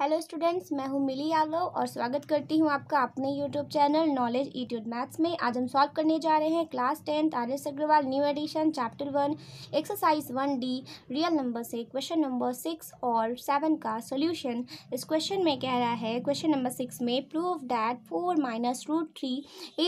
hello students मैं हूं मिली यादव और स्वागत करती हूं आपका अपने यूट्यूब चैनल नॉलेज ईट्यूड मैथ्स में आज हम सॉल्व करने जा रहे हैं class tenth S Agarwal new edition chapter one exercise one D real number से क्वेश्चन नंबर सिक्स और सेवन का सोल्यूशन इस क्वेश्चन में कह रहा है क्वेश्चन नंबर सिक्स में prove that four minus root three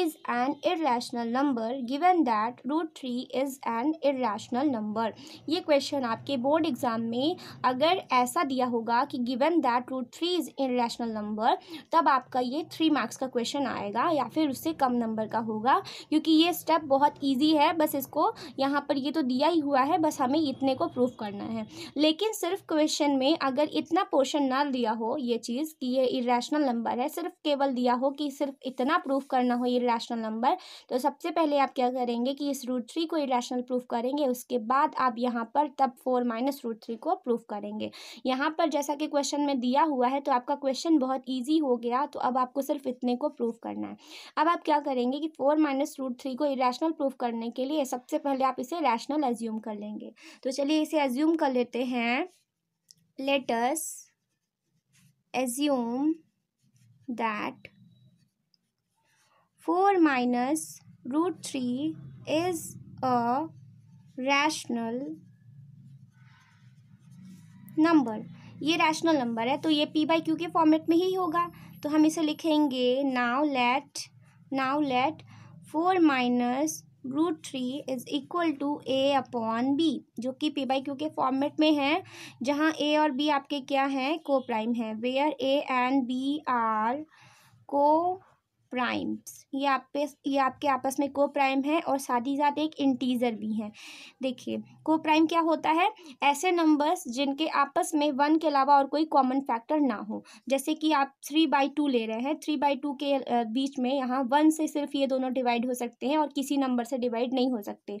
is an irrational number given that root three is an irrational number ये क्वेश्चन आपके बोर्ड एग्ज़ाम में अगर ऐसा दिया होगा कि given that two three is irrational number तब आपका ये थ्री मार्क्स का क्वेश्चन आएगा या फिर उससे कम नंबर का होगा क्योंकि ये स्टेप बहुत ईजी है बस इसको यहाँ पर ये तो दिया ही हुआ है बस हमें इतने को प्रूफ करना है लेकिन सिर्फ क्वेश्चन में अगर इतना पोर्शन ना दिया हो ये चीज़ कि ये इेशनल नंबर है सिर्फ केवल दिया हो कि सिर्फ इतना प्रूफ करना हो इेशनल नंबर तो सबसे पहले आप क्या करेंगे कि इस रूट थ्री को इेशनल प्रूफ करेंगे उसके बाद आप यहाँ पर तब फोर माइनस रूट थ्री को प्रूफ करेंगे यहाँ पर जैसा कि क्वेश्चन में दिया हुआ है तो आपका क्वेश्चन बहुत ईजी हो गया तो अब आपको सिर्फ इतने को प्रूव करना है अब आप क्या करेंगे कि फोर माइनस रूट थ्री को इरेशनल प्रूव करने के लिए सबसे पहले आप इसे रैशनल एज्यूम कर लेंगे तो चलिए इसे एज्यूम कर लेते हैं let's assume that four minus root three is a rational number ये रैशनल नंबर है तो ये पी बाई क्यू के फॉर्मेट में ही होगा तो हम इसे लिखेंगे now let now let four minus root three is equal to A upon B जो कि पी बाई क्यू के फॉर्मेट में है जहाँ ए और बी आपके क्या हैं को प्राइम है where A and B are coprimes ये आप पे ये आपके आपस में को प्राइम है और साथ ही साथ एक इंटीजर भी है देखिए को प्राइम क्या होता है ऐसे नंबर्स जिनके आपस में वन के अलावा और कोई कॉमन फैक्टर ना हो जैसे कि आप थ्री बाई टू ले रहे हैं थ्री बाई टू के बीच में यहाँ वन से सिर्फ ये दोनों डिवाइड हो सकते हैं और किसी नंबर से डिवाइड नहीं हो सकते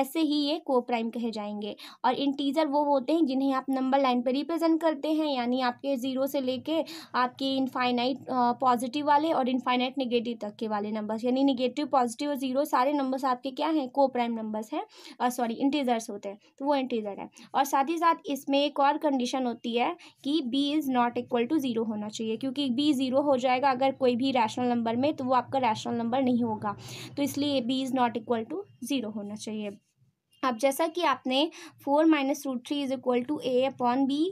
ऐसे ही ये को प्राइम कहे जाएंगे और इंटीजर वो होते हैं जिन्हें आप नंबर लाइन पर रिप्रेजेंट करते हैं यानी आपके ज़ीरो से लेके आपके इनफाइनाइट पॉजिटिव वाले और इनफाइनाइट नेगेटिव तक के वाले नंबर्स यानी निगेटिव पॉजिटिव और जीरो सारे नंबर्स आपके क्या हैं को प्राइम नंबर्स हैं सॉरी इंटीजर्स होते हैं तो वो इंटीजर है और साथ ही साथ इसमें एक और कंडीशन होती है कि B is not equal to zero होना चाहिए क्योंकि बी ज़ीरो हो जाएगा अगर कोई भी रैशनल नंबर में तो वो आपका रैशनल नंबर नहीं होगा तो इसलिए B is not equal to zero होना चाहिए अब जैसा कि आपने four minus root three is equal to A upon B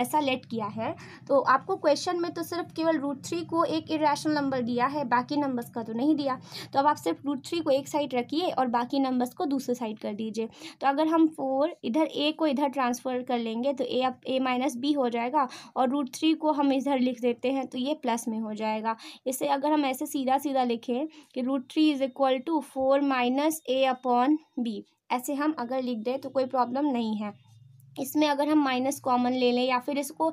ऐसा लेट किया है तो आपको क्वेश्चन में तो सिर्फ केवल रूट थ्री को एक इरेशनल नंबर दिया है बाकी नंबर्स का तो नहीं दिया तो अब आप सिर्फ रूट थ्री को एक साइड रखिए और बाकी नंबर्स को दूसरे साइड कर दीजिए तो अगर हम फोर इधर ए को इधर ट्रांसफ़र कर लेंगे तो ए अब ए माइनस बी हो जाएगा और रूट थ्री को हम इधर लिख देते हैं तो ये प्लस में हो जाएगा इसे अगर हम ऐसे सीधा सीधा लिखें कि root three is equal to four minus A upon B ऐसे हम अगर लिख दें तो कोई प्रॉब्लम नहीं है इसमें अगर हम माइनस कॉमन ले लें या फिर इसको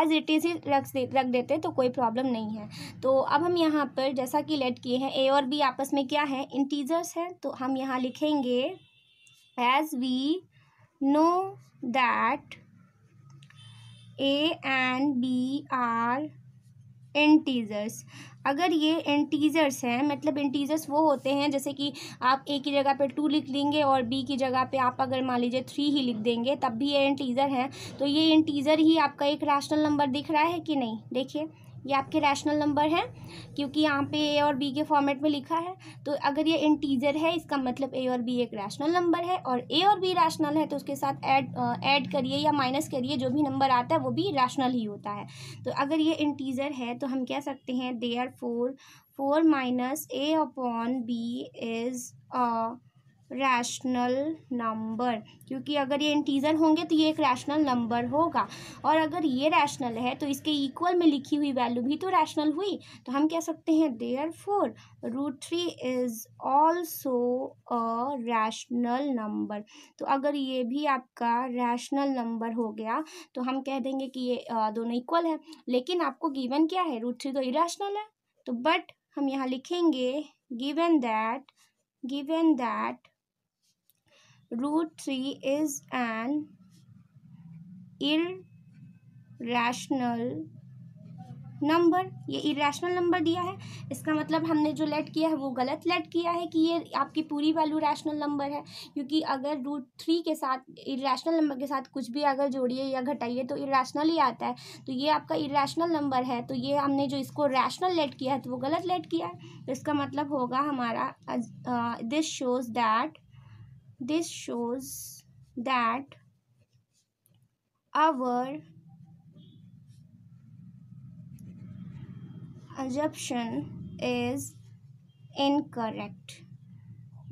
एज इट इज़ ही रख दे रख देते तो कोई प्रॉब्लम नहीं है तो अब हम यहाँ पर जैसा कि लेट किए हैं ए और बी आपस में क्या है इंटीजर्स हैं तो हम यहाँ लिखेंगे as we know that A and B are integers अगर ये इंटीजर्स हैं मतलब इंटीजर्स वो होते हैं जैसे कि आप ए की जगह पे टू लिख लेंगे और बी की जगह पे आप अगर मान लीजिए थ्री ही लिख देंगे तब भी ये इंटीजर हैं तो ये इंटीजर ही आपका एक रैशनल नंबर दिख रहा है कि नहीं देखिए ये आपके रैशनल नंबर हैं क्योंकि यहाँ पे ए और बी के फॉर्मेट में लिखा है तो अगर ये इंटीजर है इसका मतलब ए और बी एक रैशनल नंबर है और ए और बी रैशनल है तो उसके साथ ऐड ऐड करिए या माइनस करिए जो भी नंबर आता है वो भी रैशनल ही होता है तो अगर ये इंटीजर है तो हम कह सकते हैं therefore four minus A upon B is rational number क्योंकि अगर ये इंटीजर होंगे तो ये एक रैशनल नंबर होगा और अगर ये रैशनल है तो इसके इक्वल में लिखी हुई वैल्यू भी तो रैशनल हुई तो हम कह सकते हैं therefore root three is also a rational number तो अगर ये भी आपका रैशनल नंबर हो गया तो हम कह देंगे कि ये दोनों इक्वल है लेकिन आपको गिवन क्या है रूट थ्री तो इरेशनल है तो बट हम यहाँ लिखेंगे given that given that root 3 is an irrational number ये इरेशनल नंबर दिया है इसका मतलब हमने जो लेट किया है वो गलत लेट किया है कि ये आपकी पूरी वैल्यू रैशनल नंबर है क्योंकि अगर रूट थ्री के साथ इरेशनल नंबर के साथ कुछ भी अगर जोड़िए या घटाइए तो इरेशनल ही आता है तो ये आपका इरेशनल नंबर है तो ये हमने जो इसको रैशनल लेट किया है तो वो गलत लेट किया है तो इसका मतलब होगा हमारा this shows that this shows that our assumption is incorrect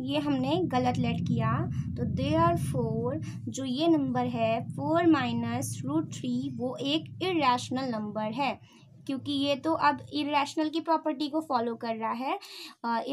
ये हमने गलत लेट किया तो दे आर फोर जो ये नंबर है फोर माइनस रूट थ्री वो एक इरेशनल नंबर है क्योंकि ये तो अब इरेशनल की प्रॉपर्टी को फॉलो कर रहा है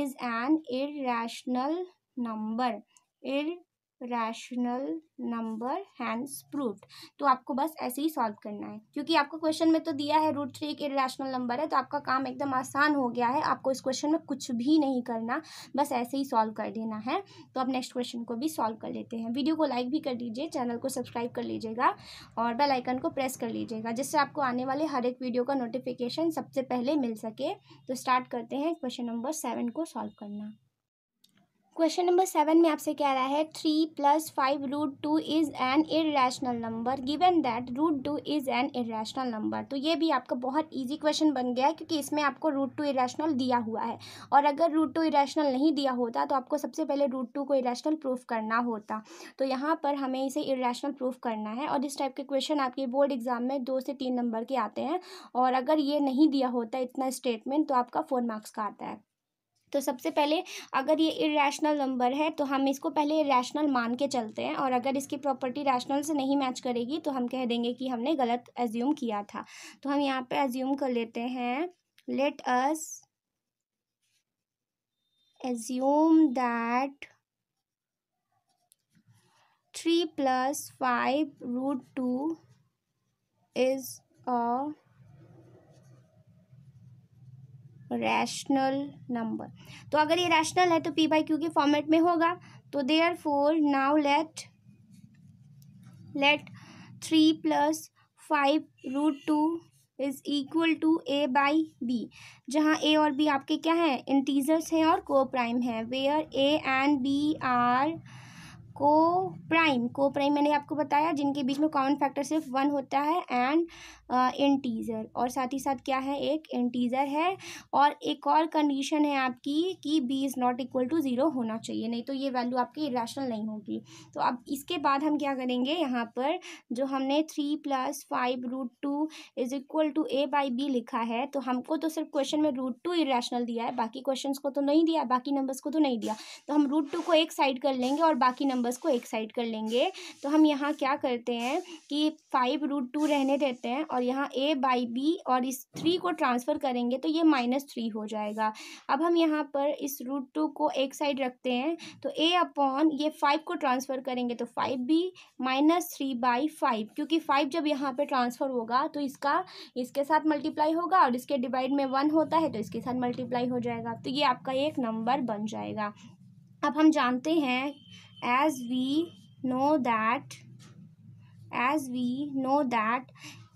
is an irrational number rational number hence proof तो आपको बस ऐसे ही सॉल्व करना है क्योंकि आपको क्वेश्चन में तो दिया है रूट थ्री एक रैशनल नंबर है तो आपका काम एकदम आसान हो गया है आपको इस क्वेश्चन में कुछ भी नहीं करना बस ऐसे ही सॉल्व कर देना है तो आप नेक्स्ट क्वेश्चन को भी सॉल्व कर लेते हैं वीडियो को लाइक भी कर दीजिए चैनल को सब्सक्राइब कर लीजिएगा और बेल आइकन को प्रेस कर लीजिएगा जिससे आपको आने वाले हर एक वीडियो का नोटिफिकेशन सबसे पहले मिल सके तो स्टार्ट करते हैं क्वेश्चन नंबर सेवन को सॉल्व करना क्वेश्चन नंबर सेवन में आपसे कह रहा है three plus five root two is an irrational number given that root two is an irrational number तो ये भी आपका बहुत इजी क्वेश्चन बन गया है क्योंकि इसमें आपको रूट टू इेशनल दिया हुआ है और अगर रूट टू इरेशनल नहीं दिया होता तो आपको सबसे पहले रूट टू को इेशनल प्रूफ करना होता तो यहाँ पर हमें इसे इेशनल प्रूफ करना है और इस टाइप के क्वेश्चन आपके बोर्ड एग्जाम में दो से तीन नंबर के आते हैं और अगर ये नहीं दिया होता इतना स्टेटमेंट तो आपका फोर मार्क्स का आता है तो सबसे पहले अगर ये इरेशनल नंबर है तो हम इसको पहले रैशनल मान के चलते हैं और अगर इसकी प्रॉपर्टी रैशनल से नहीं मैच करेगी तो हम कह देंगे कि हमने गलत एज्यूम किया था तो हम यहाँ पे एज्यूम कर लेते हैं let us assume that three plus five root two is a rational number तो अगर ये रैशनल है तो पी बाई क्यू के फॉर्मेट में होगा तो therefore now let let three plus five root two is equal to A by B जहाँ ए और बी आपके क्या हैं इंटीजर्स हैं और को प्राइम हैं where A and B are coprime coprime मैंने आपको बताया जिनके बीच में कॉमन फैक्टर सिर्फ वन होता है एंड इंटीज़र और साथ ही साथ क्या है एक इंटीज़र है और एक और कंडीशन है आपकी कि B is not equal to zero होना चाहिए नहीं तो ये वैल्यू आपकी इरेशनल नहीं होगी तो अब इसके बाद हम क्या करेंगे यहाँ पर जो हमने three plus five root two is equal to A by B लिखा है तो हमको तो सिर्फ क्वेश्चन में रूट टू इरेशनल दिया है बाकी क्वेश्चन को तो नहीं दिया बाकी नंबर्स को तो नहीं दिया तो हम रूट टू को एक साइड कर लेंगे और बाकी नंबर्स को एक साइड कर लेंगे तो हम यहाँ क्या करते हैं कि फाइव रूट टू रहने देते हैं और यहाँ ए बाई बी और इस थ्री को ट्रांसफ़र करेंगे तो ये माइनस थ्री हो जाएगा अब हम यहाँ पर इस रूट टू को एक साइड रखते हैं तो ए अपॉन ये फाइव को ट्रांसफ़र करेंगे तो five B minus three by five क्योंकि फाइव जब यहाँ पर ट्रांसफ़र होगा तो इसका इसके साथ मल्टीप्लाई होगा और इसके डिवाइड में वन होता है तो इसके साथ मल्टीप्लाई हो जाएगा तो ये आपका एक नंबर बन जाएगा अब हम जानते हैं as we know that as we know that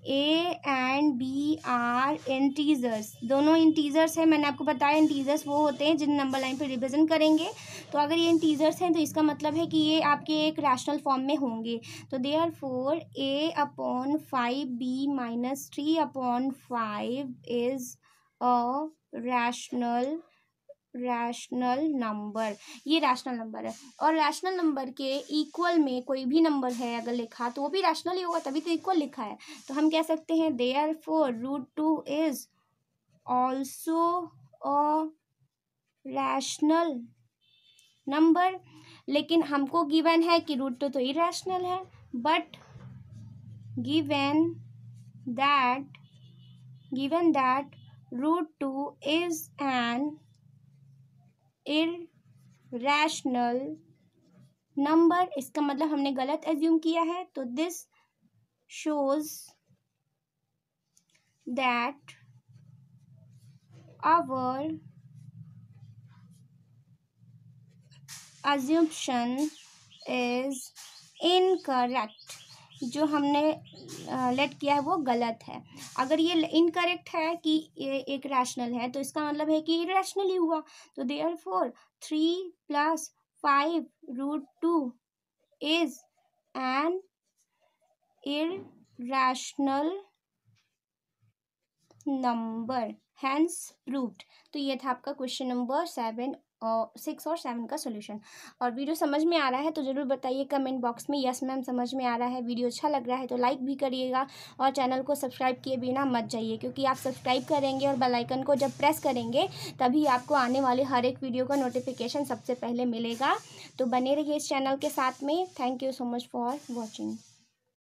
A and B are integers दोनों इंटीजर्स हैं मैंने आपको बताया इंटीजर्स वो होते हैं जिन नंबर लाइन पे रिप्रेजेंट करेंगे तो अगर ये इंटीजर्स हैं तो इसका मतलब है कि ये आपके एक रैशनल फॉर्म में होंगे तो therefore A upon five B minus three upon five is a rational rational number ये रैशनल नंबर है और रैशनल नंबर के इक्वल में कोई भी नंबर है अगर लिखा तो वो भी रैशनल ही होगा तभी तो इक्वल लिखा है तो हम कह सकते हैं therefore root two is also a rational number लेकिन हमको गिवन है कि रूट टू तो इरेशनल है but given that given that root two is an irrational number इसका मतलब हमने गलत एज्यूम किया है तो this shows that our assumption is incorrect जो हमने लेट किया है वो गलत है अगर ये इनकरेक्ट है कि ये एक रैशनल है तो इसका मतलब है कि इरेशनल ही हुआ तो therefore three plus five root two is an irrational number hence proved तो ये था आपका क्वेश्चन नंबर सेवन और सिक्स और सेवन का सोल्यूशन और वीडियो समझ में आ रहा है तो ज़रूर बताइए कमेंट बॉक्स में यस मैम समझ में आ रहा है वीडियो अच्छा लग रहा है तो लाइक भी करिएगा और चैनल को सब्सक्राइब किए बिना मत जाइए क्योंकि आप सब्सक्राइब करेंगे और बेल आइकन को जब प्रेस करेंगे तभी आपको आने वाले हर एक वीडियो का नोटिफिकेशन सबसे पहले मिलेगा तो बने रहिए इस चैनल के साथ में thank you so much for watching